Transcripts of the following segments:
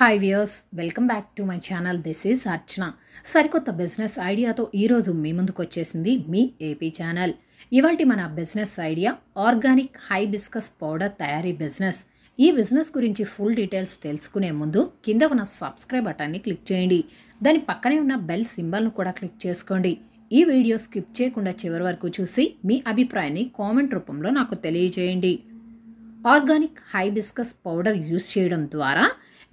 hi views welcome back to my channel this is Archana సరికొత్త business ఐడియాతో ఈరోజు మీ ముందుకు వచ్చేసింది మీ ఏపీ ఛానల్ ఇవాటి మన business idea organic hibiscus powder తయారీ బిజినెస్ ఈ బిజినెస్ గురించి ఫుల్ డీటెయిల్స్ తెలుసుకునే ముందు కింద ఉన్న సబ్స్క్రైబ్ బటన్ని క్లిక్ చేయండి దాని పక్కనే ఉన్న బెల్ సింబల్ను కూడా క్లిక్ చేసుకోండి ఈ వీడియో స్కిప్ చేయకుండా చివరి వరకు చూసి మీ అభిప్రాయాన్ని కామెంట్ రూపంలో నాకు తెలియజేయండి organic hibiscus powder use చేయడం ద్వారా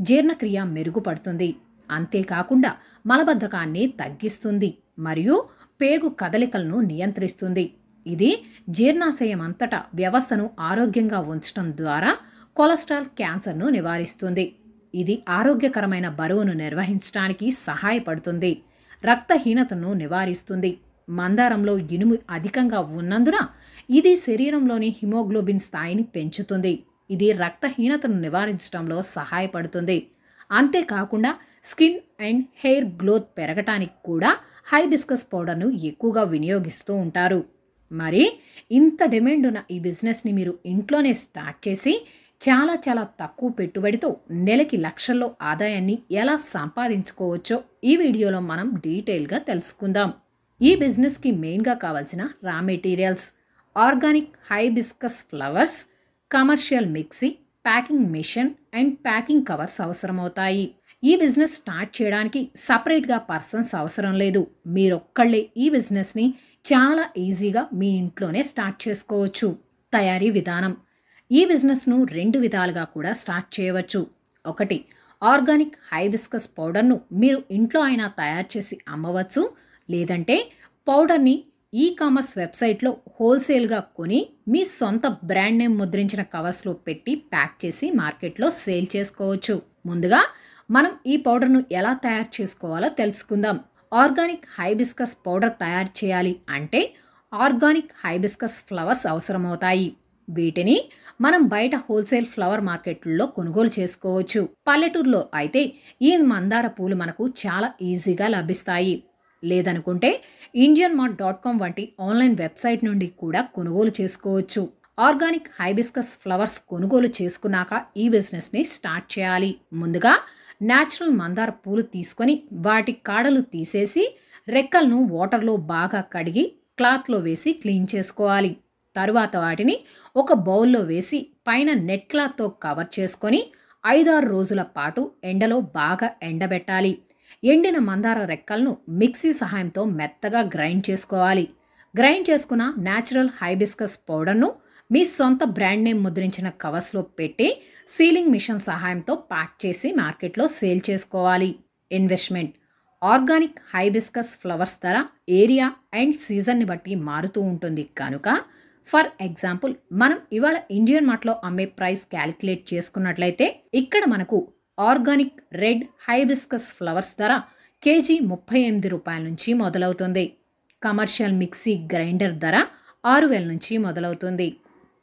జీర్ణక్రియ మెరుగుపడుతుంది అంతేకాకుండా మలబద్ధకాన్ని తగ్గిస్తుంది మరియు పేగు కదలికలను నియంత్రిస్తుంది ఇది జీర్ణాశయం అంతటా వ్యవస్థను ఆరోగ్యంగా ఉంచడం ద్వారా కొలెస్ట్రాల్ క్యాన్సర్ను నివారిస్తుంది ఇది ఆరోగ్యకరమైన బరువును నిర్వహించడానికి సహాయపడుతుంది రక్తహీనతను నివారిస్తుంది మందారంలో ఇనుము అధికంగా ఉన్నందున ఇది శరీరంలోని హిమోగ్లోబిన్ స్థాయిని పెంచుతుంది ఇది రక్తహీనతను నివారించడంలో సహాయపడుతుంది అంతేకాకుండా స్కిన్ అండ్ హెయిర్ గ్లోత్ పెరగటానికి కూడా హైబిస్కస్ పౌడర్ను ఎక్కువగా వినియోగిస్తూ ఉంటారు మరి ఇంత డిమాండ్ ఉన్న ఈ బిజినెస్ని మీరు ఇంట్లోనే స్టార్ట్ చేసి చాలా చాలా తక్కువ పెట్టుబడితో నెలకి లక్షల్లో ఆదాయాన్ని ఎలా సంపాదించుకోవచ్చో ఈ వీడియోలో మనం డీటెయిల్గా తెలుసుకుందాం ఈ బిజినెస్కి మెయిన్గా కావాల్సిన raw materials organic hibiscus flowers commercial mixie packing machine and packing covers అవసరమవుతాయి ఈ బిజినెస్ స్టార్ట్ చేయడానికి సపరేట్గా పర్సన్స్ అవసరం లేదు మీరొక్కళ్ళే ఈ బిజినెస్ని చాలా ఈజీగా మీ ఇంట్లోనే స్టార్ట్ చేసుకోవచ్చు తయారీ విధానం ఈ బిజినెస్ను రెండు విధాలుగా కూడా స్టార్ట్ చేయవచ్చు ఒకటి ఆర్గానిక్ హైబిస్కస్ పౌడర్ను మీరు ఇంట్లో అయినా తయారు చేసి అమ్మవచ్చు లేదంటే పౌడర్ని ఈ కామర్స్ వెబ్సైట్లో హోల్సేల్గా కొని మీ సొంత బ్రాండ్ నేమ్ ముద్రించిన కవర్స్లో పెట్టి ప్యాక్ చేసి మార్కెట్లో సేల్ చేసుకోవచ్చు ముందుగా మనం ఈ పౌడర్ను ఎలా తయారు చేసుకోవాలో తెలుసుకుందాం ఆర్గానిక్ హైబిస్కస్ పౌడర్ తయారు చేయాలి అంటే ఆర్గానిక్ హైబిస్కస్ ఫ్లవర్స్ అవసరమవుతాయి వీటిని మనం బయట హోల్సేల్ ఫ్లవర్ మార్కెట్లో కొనుగోలు చేసుకోవచ్చు పల్లెటూరులో అయితే ఈ మందార పూలు మనకు చాలా ఈజీగా లభిస్తాయి లేదనుకుంటే ఇండియన్ మార్ట్ డాట్ కామ్ వంటి ఆన్లైన్ వెబ్సైట్ నుండి కూడా కొనుగోలు చేసుకోవచ్చు ఆర్గానిక్ హైబిస్కస్ ఫ్లవర్స్ కొనుగోలు చేసుకున్నాక ఈ బిజినెస్ని స్టార్ట్ చేయాలి ముందుగా న్యాచురల్ మందార పూలు తీసుకొని వాటి కాడలు తీసేసి రెక్కలను వాటర్లో బాగా కడిగి క్లాత్లో వేసి క్లీన్ చేసుకోవాలి తరువాత వాటిని ఒక బౌల్లో వేసి పైన నెట్ క్లాత్తో కవర్ చేసుకొని ఐదారు రోజుల పాటు ఎండలో బాగా ఎండబెట్టాలి ఎండిన మందార రెక్కలను మిక్సీ సహాయంతో మెత్తగా గ్రైండ్ చేసుకోవాలి గ్రైండ్ చేసుకున్న న్యాచురల్ హైబిస్కస్ పౌడర్ను మీ సొంత బ్రాండ్ నేమ్ ముద్రించిన కవర్స్లో పెట్టి సీలింగ్ మిషన్ సహాయంతో ప్యాక్ చేసి మార్కెట్లో సేల్ చేసుకోవాలి ఇన్వెస్ట్మెంట్ ఆర్గానిక్ హైబిస్కస్ ఫ్లవర్స్ ధర ఏరియా అండ్ సీజన్ని బట్టి మారుతూ ఉంటుంది కనుక ఫర్ ఎగ్జాంపుల్ మనం ఇవాళ ఇండియన్ మార్ట్లో అమ్మే ప్రైస్ క్యాలిక్యులేట్ చేసుకున్నట్లయితే ఇక్కడ మనకు ఆర్గానిక్ రెడ్ హైబిస్కస్ ఫ్లవర్స్ ధర కేజీ ముప్పై ఎనిమిది రూపాయల నుంచి మొదలవుతుంది కమర్షియల్ మిక్సీ గ్రైండర్ ధర ఆరు వేల నుంచి మొదలవుతుంది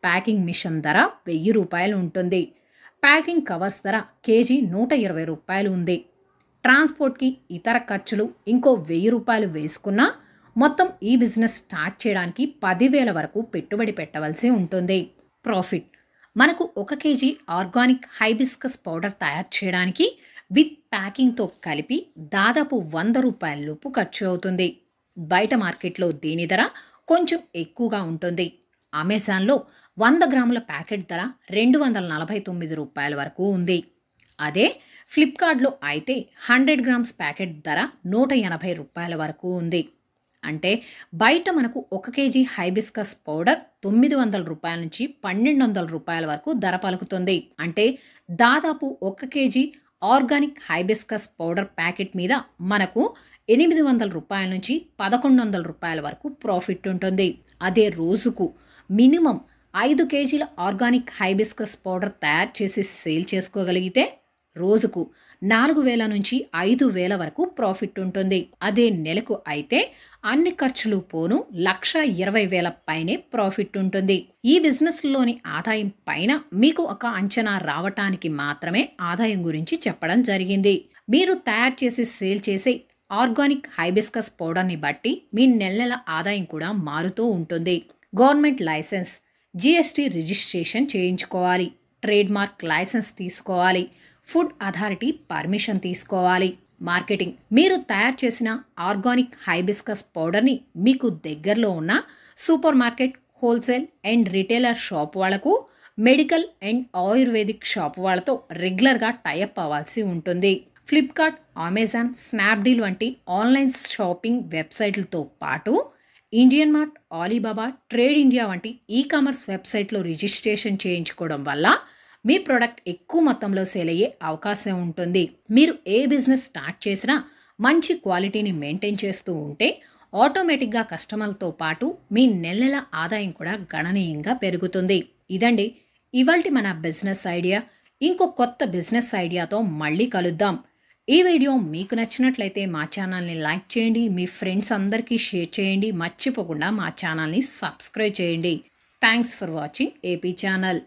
ప్యాకింగ్ మిషన్ ధర వెయ్యి రూపాయలు ఉంటుంది ప్యాకింగ్ కవర్స్ ధర కేజీ నూట ఇరవై రూపాయలు ఉంది ట్రాన్స్పోర్ట్కి ఇతర ఖర్చులు ఇంకో వెయ్యి రూపాయలు వేసుకున్నా మొత్తం ఈ బిజినెస్ స్టార్ట్ చేయడానికి పదివేల వరకు పెట్టుబడి పెట్టవలసి ఉంటుంది ప్రాఫిట్ మనకు ఒక కేజీ ఆర్గానిక్ హైబిస్కస్ పౌడర్ తయారు చేయడానికి విత్ ప్యాకింగ్తో కలిపి దాదాపు వంద రూపాయల లోపు ఖర్చు అవుతుంది బయట మార్కెట్లో దీని ధర కొంచెం ఎక్కువగా ఉంటుంది అమెజాన్లో వంద గ్రాముల ప్యాకెట్ ధర రెండు వందల నలభై తొమ్మిది రూపాయల వరకు ఉంది అదే ఫ్లిప్కార్ట్లో అయితే హండ్రెడ్ గ్రామ్స్ ప్యాకెట్ ధర నూట ఎనభై రూపాయల వరకు ఉంది అంటే బయట మనకు ఒక కేజీ హైబిస్కస్ పౌడర్ తొమ్మిది వందల రూపాయల నుంచి పన్నెండు వందల రూపాయల వరకు ధర పలుకుతుంది అంటే దాదాపు ఒక kg organic hibiscus powder packet మీద మనకు ఎనిమిది వందల రూపాయల నుంచి పదకొండు వందల రూపాయల వరకు ప్రాఫిట్ ఉంటుంది అదే రోజుకు మినిమం ఐదు కేజీల ఆర్గానిక్ హైబిస్కస్ పౌడర్ తయారు చేసి సేల్ చేసుకోగలిగితే రోజుకు నాలుగు వేల నుంచి ఐదు వేల వరకు ప్రాఫిట్ ఉంటుంది అదే నెలకు అయితే అన్ని ఖర్చులు పోను లక్ష ఇరవై వేల పైనే ప్రాఫిట్ ఉంటుంది ఈ బిజినెస్లోని ఆదాయం పైన మీకు ఒక అంచనా రావటానికి మాత్రమే ఆదాయం గురించి చెప్పడం జరిగింది మీరు తయారు చేసి సేల్ చేసే ఆర్గానిక్ హైబిస్కస్ పౌడర్ని బట్టి మీ నెల నెల ఆదాయం కూడా మారుతూ ఉంటుంది గవర్నమెంట్ లైసెన్స్ జిఎస్టి రిజిస్ట్రేషన్ చేయించుకోవాలి ట్రేడ్ మార్క్ లైసెన్స్ తీసుకోవాలి ఫుడ్ అథారిటీ పర్మిషన్ తీసుకోవాలి మార్కెటింగ్ మీరు తయారు చేసిన ఆర్గానిక్ హైబిస్కస్ పౌడర్ని మీకు దగ్గరలో ఉన్న super market wholesale and retailer shop వాళ్లకు మెడికల్ అండ్ ఆయుర్వేదిక్ షాప్ వాళ్ళతో రెగ్యులర్గా టైఅప్ అవ్వాల్సి ఉంటుంది ఫ్లిప్కార్ట్ అమెజాన్ స్నాప్డీల్ వంటి ఆన్లైన్ షాపింగ్ వెబ్సైట్లతో పాటు Indian mart Alibaba trade India వంటి ఈ కామర్స్ వెబ్సైట్లో రిజిస్ట్రేషన్ చేయించుకోవడం వల్ల మీ ప్రోడక్ట్ ఎక్కువ మొత్తంలో సేల్ అయ్యే అవకాశం ఉంటుంది మీరు ఏ బిజినెస్ స్టార్ట్ చేసినా మంచి క్వాలిటీని మెయింటైన్ చేస్తూ ఉంటే ఆటోమేటిక్గా కస్టమర్లతో పాటు మీ నెల నెల ఆదాయం కూడా గణనీయంగా పెరుగుతుంది ఇదండి ఇవాళ మన బిజినెస్ ఐడియా ఇంకో కొత్త బిజినెస్ ఐడియాతో మళ్ళీ కలుద్దాం ఈ వీడియో మీకు నచ్చినట్లయితే మా ఛానల్ని లైక్ చేయండి మీ ఫ్రెండ్స్ అందరికీ షేర్ చేయండి మర్చిపోకుండా మా ఛానల్ని సబ్స్క్రైబ్ చేయండి thanks for watching AP channel